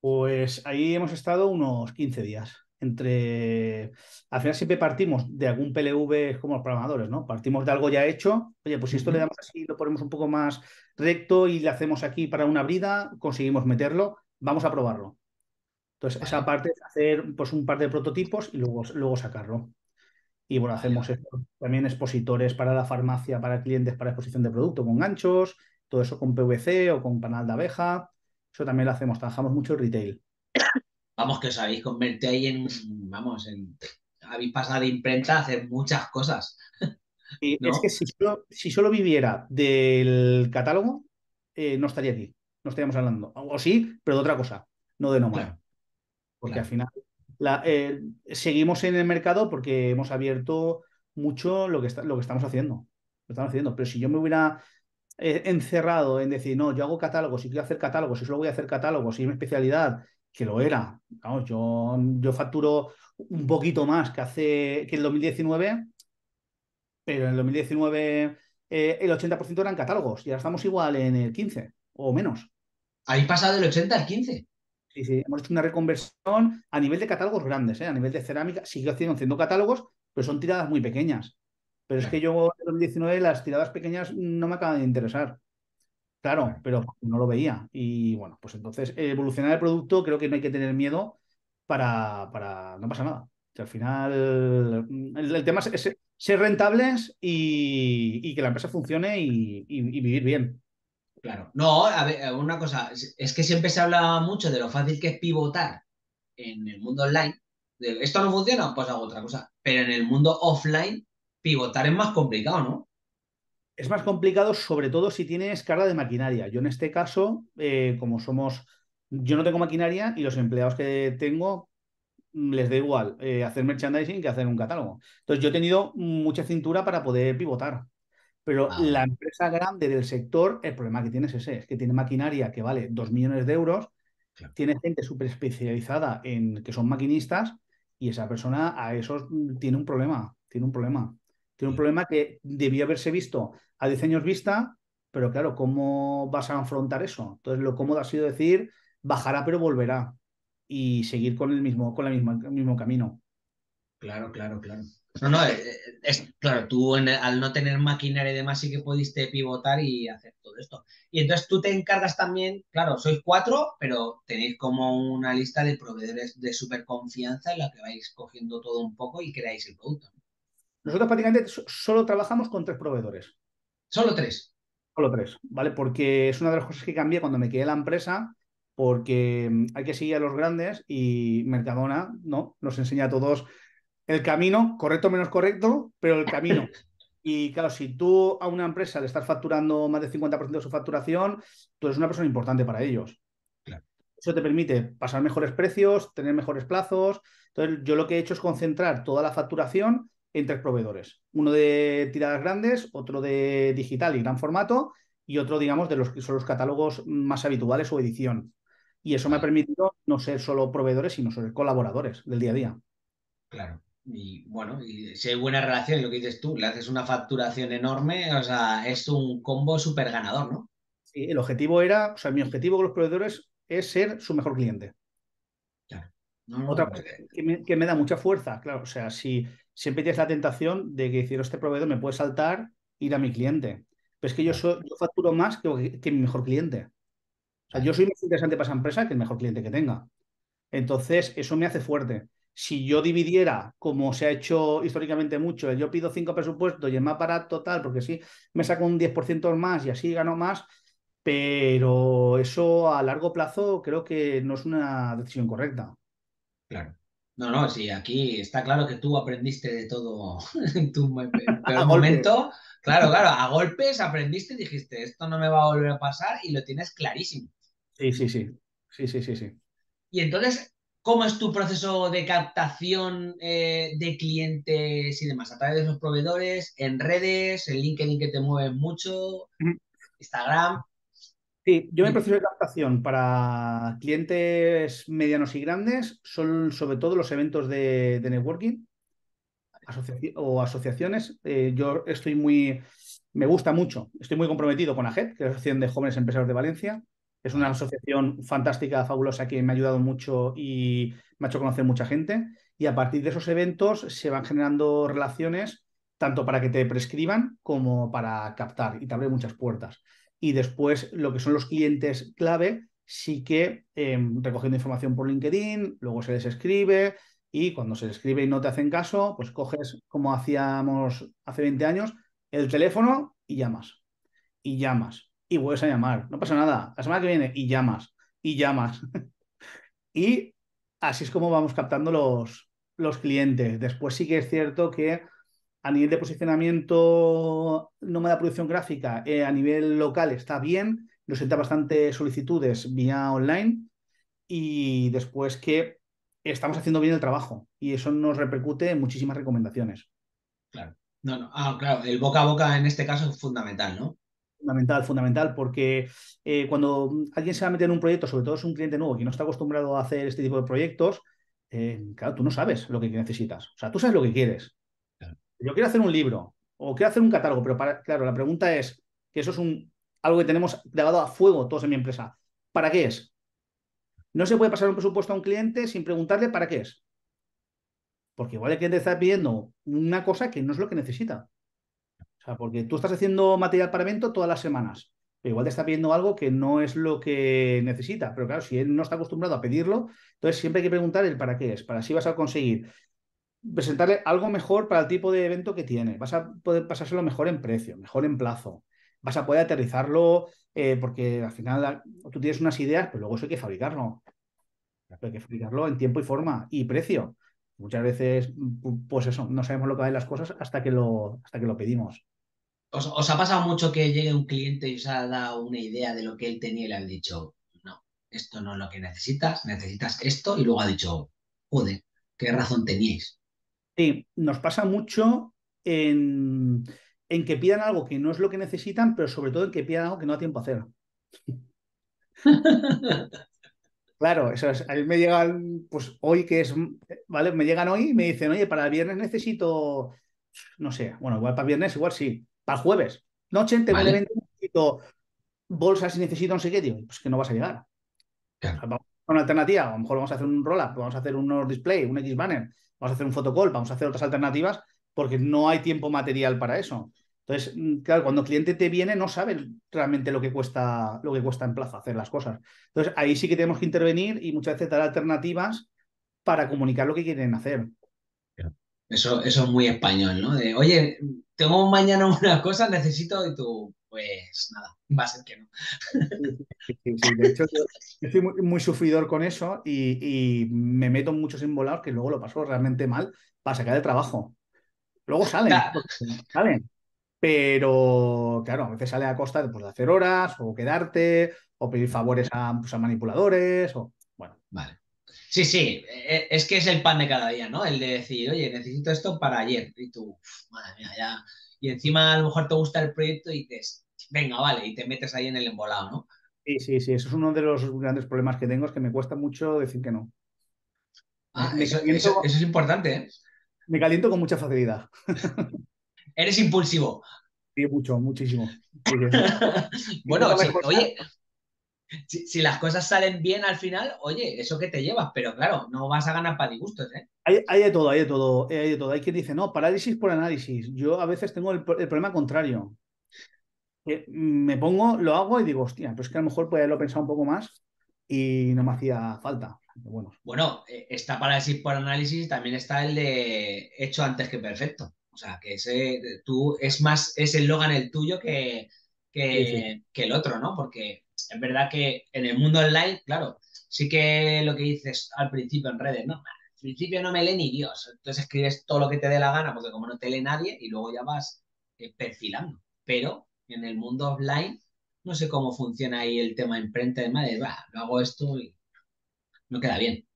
[SPEAKER 2] Pues ahí hemos estado unos 15 días entre. Al final siempre partimos de algún PLV como los programadores, ¿no? Partimos de algo ya hecho. Oye, pues si esto le damos así, lo ponemos un poco más recto y le hacemos aquí para una brida, conseguimos meterlo, vamos a probarlo. Entonces, esa parte es hacer pues, un par de prototipos y luego, luego sacarlo. Y bueno, hacemos también expositores para la farmacia, para clientes, para exposición de producto con ganchos, todo eso con PVC o con panal de abeja. Eso también lo hacemos, trabajamos mucho en retail.
[SPEAKER 1] Vamos, que os habéis convertido ahí en, vamos, en, habéis pasado de imprenta a hacer muchas cosas.
[SPEAKER 2] Es que si solo, viviera del catálogo, eh, no estaría aquí, no estaríamos hablando. O sí, pero de otra cosa, no de no. Porque al final eh, seguimos en el mercado porque hemos abierto mucho lo que, está, lo que estamos haciendo. Lo estamos haciendo. Pero si yo me hubiera eh, encerrado en decir, no, yo hago catálogos, y quiero hacer catálogos, si solo voy a hacer catálogos, si mi especialidad, que lo era. yo, yo facturo un poquito más que hace que el 2019, pero en el 2019 eh, el 80% eran catálogos y ahora estamos igual en el 15 o menos. Ahí pasa del 80 al 15. Sí, sí, hemos hecho una reconversión a nivel de catálogos grandes, eh, a nivel de cerámica. Sigo haciendo, catálogos, pero son tiradas muy pequeñas. Pero es que yo en el 2019 las tiradas pequeñas no me acaban de interesar. Claro, pero no lo veía. Y bueno, pues entonces evolucionar el producto creo que no hay que tener miedo para, para... no pasa nada. al final mm, el, tema es, ser rentables y, que la empresa funcione y, vivir bien.
[SPEAKER 1] Claro. No, a ver, eh, una cosa,
[SPEAKER 2] es que siempre se habla mucho de lo fácil que es pivotar
[SPEAKER 1] en el mundo online. Esto no funciona, pues hago otra cosa. Pero en el mundo offline, pivotar es más complicado, ¿no?
[SPEAKER 2] es más complicado, sobre todo si tienes carga de maquinaria. Yo en este caso, eh, como somos, yo no tengo maquinaria y los empleados que tengo mm, les da igual eh, hacer merchandising que hacer un catálogo. Entonces yo he tenido mucha cintura para poder pivotar. Pero ah. la empresa grande del sector, el problema que tiene es ese, es que tiene maquinaria que vale 2 millones de euros, tiene gente súper especializada en que son maquinistas y esa persona a esos mm, tiene un problema, tiene un problema. Tiene un mm. problema que debió haberse visto a 10 años vista, pero claro, ¿cómo vas a afrontar eso? Entonces, lo cómodo ha sido decir, bajará pero volverá y seguir con el mismo, con la misma, el mismo camino.
[SPEAKER 1] Claro, claro, claro.
[SPEAKER 2] No, no, eh, eh, es,
[SPEAKER 1] claro, tú al no tener maquinaria y demás sí que pudiste pivotar y hacer todo esto. Y entonces tú te encargas también, claro, sois cuatro, pero tenéis como una lista de proveedores de super confianza en la que vais cogiendo todo un poco y creáis el producto.
[SPEAKER 2] Nosotros prácticamente solo trabajamos con tres proveedores. Solo tres. Solo tres, ¿vale? Porque es una de las cosas que cambié cuando me quedé en la empresa, porque mm, hay que seguir a los grandes y Mercadona, ¿no? Nos enseña a todos el camino, correcto o menos correcto, pero el camino. Y claro, si tú a una empresa le estás facturando más del 50% de su facturación, tú eres una persona importante para ellos. Eso te permite pasar mejores precios, tener mejores plazos. Entonces, yo lo que he hecho es concentrar toda la facturación entre proveedores. Uno de tiradas grandes, otro de digital y gran formato y otro, digamos, de los que son los catálogos más habituales o edición. Y eso me ha permitido no ser solo proveedores, sino colaboradores del día a día.
[SPEAKER 1] Claro. Y bueno, y si hay buena relación, lo que dices tú, le haces una facturación enorme, o sea, es un combo súper ganador, ¿no?
[SPEAKER 2] Sí, el objetivo era, o sea, mi objetivo con los proveedores es ser su mejor cliente. Otra cosa que me, da mucha fuerza, claro, o sea, si siempre tienes la tentación de que decir, este proveedor me puede saltar, ir a mi cliente. Pero es que yo, yo facturo más que, mi mejor cliente. O sea, yo soy más interesante para esa empresa que el mejor cliente que tenga. Entonces, eso me hace fuerte. Si yo dividiera, como se ha hecho históricamente mucho, yo pido cinco presupuestos y es más barato tal, porque sí, me saco un 10% más y así gano más, pero eso a largo plazo creo que no es una decisión correcta.
[SPEAKER 1] Claro. No, no, sí, aquí está claro que tú aprendiste de todo en tu peor momento.
[SPEAKER 2] Claro, claro, a golpes
[SPEAKER 1] aprendiste y dijiste, esto no me va a volver a pasar y lo tienes clarísimo.
[SPEAKER 2] Sí, sí, sí. Sí, sí, sí, sí.
[SPEAKER 1] Y entonces, ¿cómo es tu proceso de captación eh, de clientes y demás? ¿A través de los proveedores, en redes, en LinkedIn que te mueves mucho, mm. Instagram?
[SPEAKER 2] Sí, yo me proceso de captación para clientes medianos y grandes son sobre todo los eventos de, networking o asociaciones. Eh, yo estoy muy, me gusta mucho, estoy muy comprometido con AGET, que es la Asociación de Jóvenes Empresarios de Valencia. Es una asociación fantástica, fabulosa, que me ha ayudado mucho y me ha hecho conocer mucha gente. Y a partir de esos eventos se van generando relaciones tanto para que te prescriban como para captar y te muchas puertas y después lo que son los clientes clave, sí que em, recogiendo información por LinkedIn, luego se les escribe y cuando se les escribe y no te hacen caso, pues coges como hacíamos hace 20 años, el teléfono y llamas. Y llamas. Y vuelves a llamar. No pasa nada. La semana que viene y llamas. Y llamas. y así es como vamos captando los, los clientes. Después sí que es cierto que a nivel de posicionamiento no me da producción gráfica, eh, a nivel local está bien, nos entra bastante solicitudes vía online y después que estamos haciendo bien el trabajo y eso nos repercute en muchísimas recomendaciones.
[SPEAKER 1] Claro. No, no. Ah, claro, el boca a boca en este caso es fundamental, ¿no?
[SPEAKER 2] Fundamental, fundamental, porque eh, cuando alguien se va a meter en un proyecto, sobre todo es un cliente nuevo que no está acostumbrado a hacer este tipo de proyectos, eh, claro, tú no sabes lo que necesitas. O sea, tú sabes lo que quieres, yo quiero hacer un libro o quiero hacer un catálogo, pero claro, la pregunta es, que eso es algo que tenemos grabado a fuego todos en mi empresa. ¿Para qué es? No se puede pasar un presupuesto a un cliente sin preguntarle para qué es. Porque igual el cliente está pidiendo una cosa que no es lo que necesita. O sea, porque tú estás haciendo material para evento todas las semanas. Pero igual te está pidiendo algo que no es lo que necesita. Pero claro, si él no está acostumbrado a pedirlo, entonces siempre hay que preguntar el para qué es, para si vas a conseguir presentarle algo mejor para el tipo de evento que tiene. Vas a poder pasárselo mejor en precio, mejor en plazo. Vas a poder aterrizarlo eh, porque al final ah, tú tienes unas ideas, pero luego eso hay que fabricarlo. Hay que fabricarlo en tiempo y forma y precio. Muchas veces, mm, pues eso, no sabemos lo que ser las cosas hasta que lo, hasta que lo pedimos.
[SPEAKER 1] ¿Os, ¿Os, ha pasado mucho que llegue un cliente y os ha dado una idea de lo que él tenía y le han dicho, no, esto no es lo que necesitas, necesitas esto? Y luego ha dicho, joder, ¿qué razón teníais?
[SPEAKER 2] Sí, nos pasa mucho en, que pidan algo que no es lo que necesitan, pero sobre todo en que pidan algo que no da tiempo a hacer. claro, eso es, a mí me llegan, pues hoy que es, ¿vale? Me llegan hoy y me dicen, oye, para el viernes necesito, no sé, bueno, igual para el viernes, igual sí, para el jueves, noche, te vale. necesito bolsas y necesito un sé pues que no vas a llegar. vamos a una alternativa, a lo mejor vamos a hacer un roll-up, vamos a hacer unos display, un X-Banner, vamos a hacer un fotocall, vamos a hacer otras alternativas, porque no hay tiempo material para eso. Entonces, mm, claro, cuando el cliente te viene no sabe realmente lo que cuesta, lo que cuesta en plazo hacer las cosas. Entonces, ahí sí que tenemos que intervenir y muchas veces dar alternativas para comunicar lo que quieren hacer.
[SPEAKER 1] Eso, eso es muy español, ¿no? De, oye,
[SPEAKER 2] tengo mañana unas cosas, necesito de tu pues nada, va a ser que no. Sí, sí, De hecho, yo muy, sufridor con eso y, me meto en muchos que luego lo paso realmente mal para sacar el trabajo. Luego salen, salen. Pero claro, a veces sale a costa pues, de, hacer horas o quedarte o pedir favores a, pues, a manipuladores o bueno. Vale. Sí, sí,
[SPEAKER 1] e, es que es el pan de cada día, ¿no? El de decir, oye, necesito esto para ayer. Y tú, madre mía, ya y encima a lo mejor te gusta el proyecto y dices, venga, vale, y te metes ahí en el embolado, ¿no?
[SPEAKER 2] Sí, sí, sí, eso es uno de los grandes problemas que tengo, es que me cuesta mucho decir que no. Ah, eso, es importante, ¿eh? Me caliento con mucha facilidad. Eres impulsivo. Sí, mucho, muchísimo. bueno, oye,
[SPEAKER 1] si, las cosas salen bien al final, oye, eso que te llevas, pero claro, no vas a ganar para disgustos, ¿eh?
[SPEAKER 2] Hay, de todo, hay de todo, hay de todo. Hay quien dice, no, parálisis por análisis. Yo a veces tengo el, problema contrario. me pongo, lo hago y digo, hostia, pues que a lo mejor puede haberlo pensado un poco más y no me hacía falta. Bueno,
[SPEAKER 1] bueno e, está parálisis por análisis, también está el de hecho antes que perfecto. O sea, que ese, tú, es más, es el Logan el tuyo que, que el otro, ¿no? Porque es verdad que en el mundo online, claro, sí que lo que dices al principio en redes, ¿no? Al principio no me lee ni Dios. Entonces escribes todo lo que te dé la gana, porque como no te lee nadie, y luego ya vas eh, perfilando. Pero en el mundo offline, no sé cómo funciona ahí el tema imprenta de lo hago esto y no queda bien.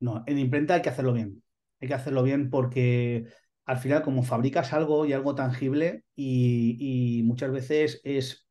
[SPEAKER 2] No, en imprenta hay que hacerlo bien. Hay que hacerlo bien porque al final, como fabricas algo y algo tangible, y, muchas veces es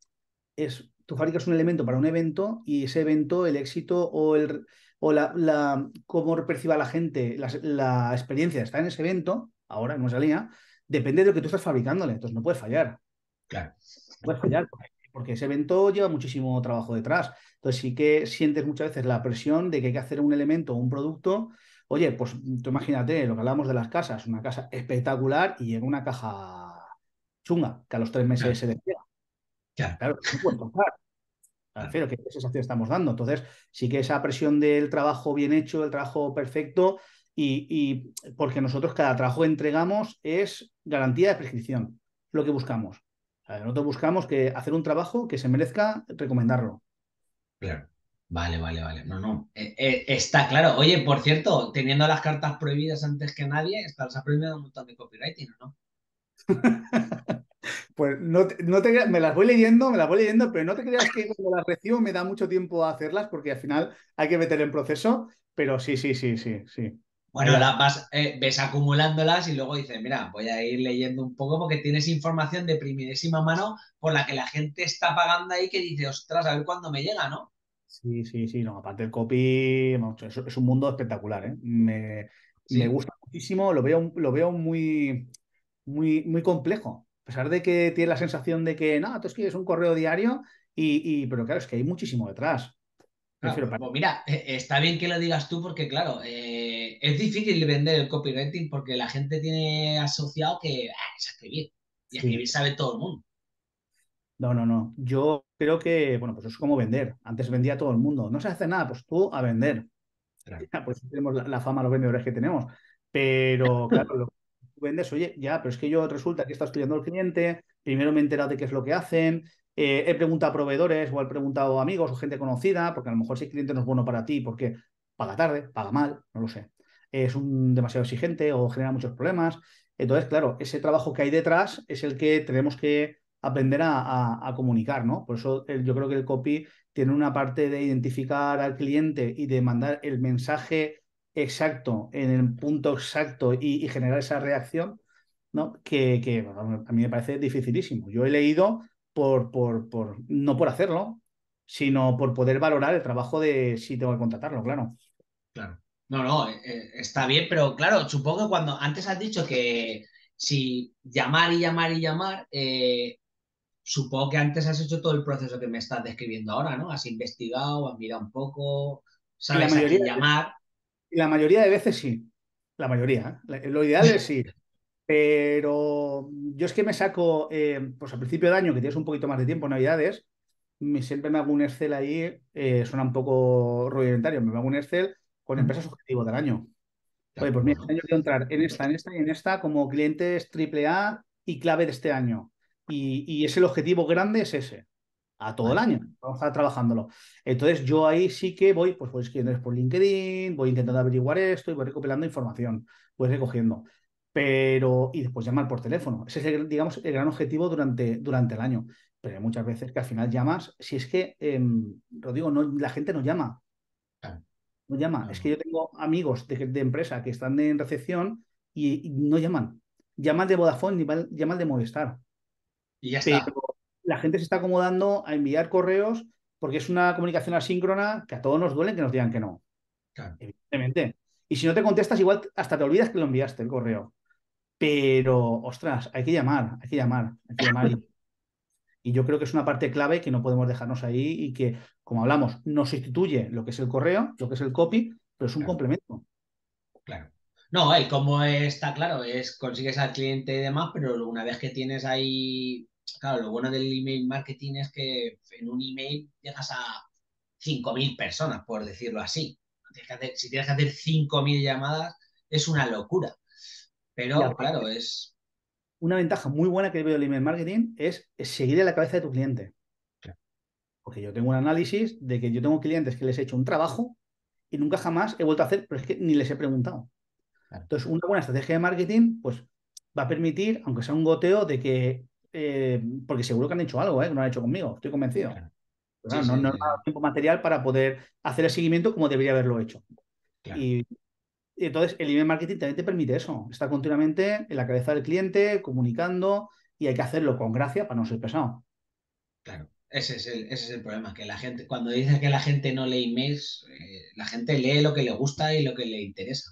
[SPEAKER 2] tú fabricas un elemento para un evento y ese evento, el éxito o, el, o la, cómo perciba la gente la, experiencia experiencia está en ese evento, ahora no línea, depende de lo que tú estás fabricándole, entonces no puedes fallar. Claro. No puedes fallar porque, ese evento lleva muchísimo trabajo detrás. Entonces sí que sientes muchas veces la presión de que hay que hacer un elemento o un producto. Oye, pues tú imagínate lo que hablábamos de las casas, una casa espectacular y en una caja chunga, que a los tres meses se se claro Claro, no puede comprar. ¿qué sensación estamos dando? Entonces, sí que esa presión del trabajo bien hecho, el trabajo perfecto, y, porque nosotros cada trabajo que entregamos es garantía de prescripción, lo que buscamos. nosotros buscamos que hacer un trabajo que se merezca recomendarlo.
[SPEAKER 1] Claro. Vale, vale, vale. No, no. Eh, eh, está claro. Oye, por cierto, teniendo las cartas prohibidas antes que nadie, estás aprendiendo un montón de copywriting, ¿no?
[SPEAKER 2] Pues no, no me las voy leyendo, me las voy leyendo, pero no te creas que cuando las recibo me da mucho tiempo a hacerlas porque al final hay que meter en proceso, pero sí, sí, sí, sí, sí. Bueno,
[SPEAKER 1] vas, eh, ves acumulándolas y luego dices, mira, voy a ir leyendo un poco porque tienes información de primerísima mano por la que la gente está pagando ahí que dice, ostras, a ver cuándo me llega, ¿no?
[SPEAKER 2] Sí, sí, sí, no, aparte el copy, es, un mundo espectacular, ¿eh? Me, gusta muchísimo, lo veo, lo veo muy, muy, muy complejo. A pesar de que tiene la sensación de que, no, tú es un correo diario, y, pero claro, es que hay muchísimo detrás. Pues mira,
[SPEAKER 1] eh, está bien que lo digas tú porque, claro, eh, es difícil vender el copywriting porque la gente tiene asociado que ah, es escribir. Y escribir sabe todo el mundo.
[SPEAKER 2] No, no, no. Yo creo que, bueno, pues es como vender. Antes vendía todo el mundo. No se hace nada, pues tú a vender. Pues tenemos la, fama, los vendedores que tenemos. Pero, claro, vendes, oye, ya, pero es que yo resulta que está estudiando el cliente, primero me he enterado de qué es lo que hacen, eh, he preguntado a proveedores o he preguntado amigos o gente conocida, porque a lo mejor si cliente no es bueno para ti, porque paga tarde, paga mal, no lo sé, es un demasiado exigente o genera muchos problemas. Entonces, claro, ese trabajo que hay detrás es el que tenemos que aprender a, comunicar, ¿no? Por eso yo creo que el copy tiene una parte de identificar al cliente y de mandar el mensaje exacto, en el punto exacto y, generar esa reacción, ¿no? Que, a mí me parece dificilísimo. Yo he leído por, por, no por hacerlo, sino por poder valorar el trabajo de si tengo que contratarlo, claro.
[SPEAKER 1] Claro. No, no, eh, eh, está bien, pero claro, supongo que cuando antes has dicho que si llamar y llamar y llamar, eh, supongo que antes has hecho todo el proceso que me estás describiendo ahora, ¿no? Has investigado, has mirado un poco, sabes a llamar.
[SPEAKER 2] La mayoría de veces sí. La mayoría. ¿eh? Lo ideal es sí. Pero yo es que me saco, eh, pues al principio de año, que tienes un poquito más de tiempo, Navidades, siempre me hago un Excel ahí, eh, suena un poco rudimentario, me hago un Excel con mm. empresas objetivo del año. Oye, pues mira, este año quiero entrar en esta, en esta y en esta como clientes A y clave de este año. Y, y es el objetivo grande, es ese todo el año. Vamos a estar trabajándolo. Entonces, yo ahí sí que voy, pues voy escribiendo por LinkedIn, voy intentando averiguar esto y voy recopilando información, voy recogiendo. Pero, y después llamar por teléfono. Ese es, el, digamos, el gran objetivo durante, durante el año. Pero muchas veces que al final llamas, si es que, lo em, digo, no, la gente no llama. No llama. Es que yo tengo amigos de, empresa que están en recepción y, no llaman. Llaman de Vodafone, llaman de Movistar. Y ya está la gente se está acomodando a enviar correos porque es una comunicación asíncrona que a todos nos duele que nos digan que no. Evidentemente. Y si no te contestas, igual hasta te olvidas que lo enviaste el correo. Pero, ostras, hay que llamar, hay que llamar, hay que llamar. Y, yo creo que es una parte clave que no podemos dejarnos ahí y que, como hablamos, no sustituye lo que es el correo, lo que es el copy, pero es un complemento. Claro.
[SPEAKER 1] No, hay como está claro, es consigues al cliente y demás, pero una vez que tienes ahí claro, lo bueno del email marketing es que en un email llegas a 5.000 personas, por decirlo así. si tienes que hacer 5.000 llamadas, es una locura. Pero claro, es...
[SPEAKER 2] Una ventaja muy buena que veo del email marketing es seguir en la cabeza de tu cliente. Porque yo tengo un análisis de que yo tengo clientes que les he hecho un trabajo y nunca jamás he vuelto a hacer, pero es que ni les he preguntado. Entonces, una buena estrategia de marketing, pues va a permitir, aunque sea un goteo, de que eh, porque seguro que han hecho algo, ¿eh? que no han hecho conmigo, estoy convencido. Claro. no, no, dado tiempo material para poder hacer el seguimiento como debería haberlo hecho. Y, entonces el email marketing también te permite eso, está continuamente en la cabeza del cliente, comunicando, y hay que hacerlo con gracia para no ser pesado.
[SPEAKER 1] Claro, ese es el, ese es el problema, que la gente, cuando dice que la gente no lee emails, eh, la gente lee lo que le gusta y lo que le interesa.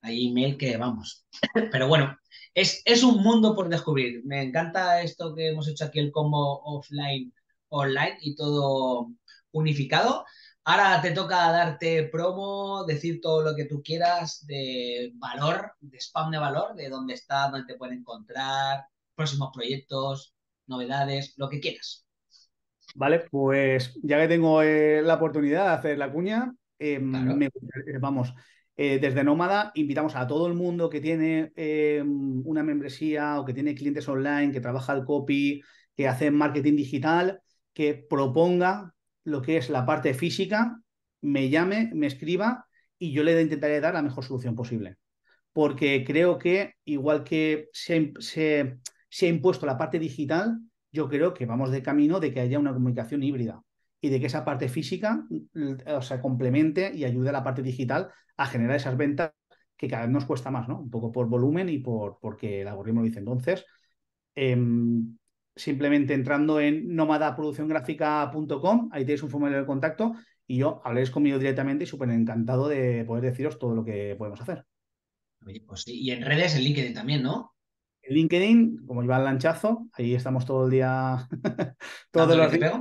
[SPEAKER 1] Hay email que vamos. Pero bueno, es, un mundo por descubrir. Me encanta esto que hemos hecho aquí, el combo offline, online y todo unificado. Ahora te toca darte promo, decir todo lo que tú quieras de valor, de spam de valor, de dónde está, dónde te pueden encontrar, próximos proyectos, novedades, lo que quieras.
[SPEAKER 2] Vale, pues ya que tengo eh, la oportunidad de hacer la cuña, eh, eh, vamos, eh, desde Nómada invitamos a todo el mundo que tiene eh, una membresía o que tiene clientes online, que trabaja el copy, que hace marketing digital, que proponga lo que es la parte física, me llame, me escriba y yo le intentaré dar la mejor solución posible. Porque creo que igual que se ha impuesto la parte digital, yo creo que vamos de camino de que haya una comunicación híbrida y de que esa parte física mm, o sea, complemente y ayude a la parte digital a generar esas ventas que cada vez nos cuesta más, ¿no? Un poco por volumen y por porque el algoritmo lo dice. Entonces, em, simplemente entrando en nómadaproduccióngráfica.com, ahí tenéis un formulario de contacto y yo hablaréis conmigo directamente y súper encantado de poder deciros todo lo que podemos hacer.
[SPEAKER 1] Pues y en redes, en LinkedIn también, ¿no?
[SPEAKER 2] En LinkedIn, como lleva el lanchazo, ahí estamos todo el día, todos los días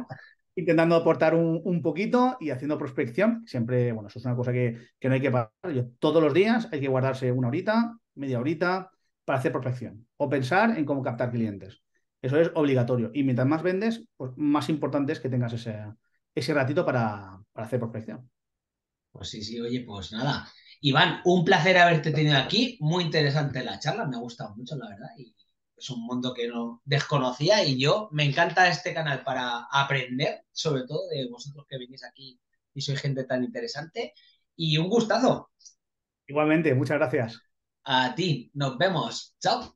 [SPEAKER 2] intentando aportar un, un, poquito y haciendo prospección. Siempre, bueno, eso es una cosa que, no hay que pagar, todos los días hay que guardarse una horita, media horita, para hacer prospección o pensar en cómo captar clientes. Eso es obligatorio. Y mientras más vendes, pues más importante es que tengas ese, ese ratito para, para hacer prospección.
[SPEAKER 1] Pues sí, sí, oye, pues nada. Iván, un placer haberte tenido aquí. Muy interesante la charla, me ha gustado mucho, la verdad. Y es un mundo que no desconocía y yo me encanta este canal para aprender, sobre todo de vosotros que venís aquí y sois gente tan interesante. Y un gustazo. Igualmente, muchas gracias. A ti, nos vemos. Chao.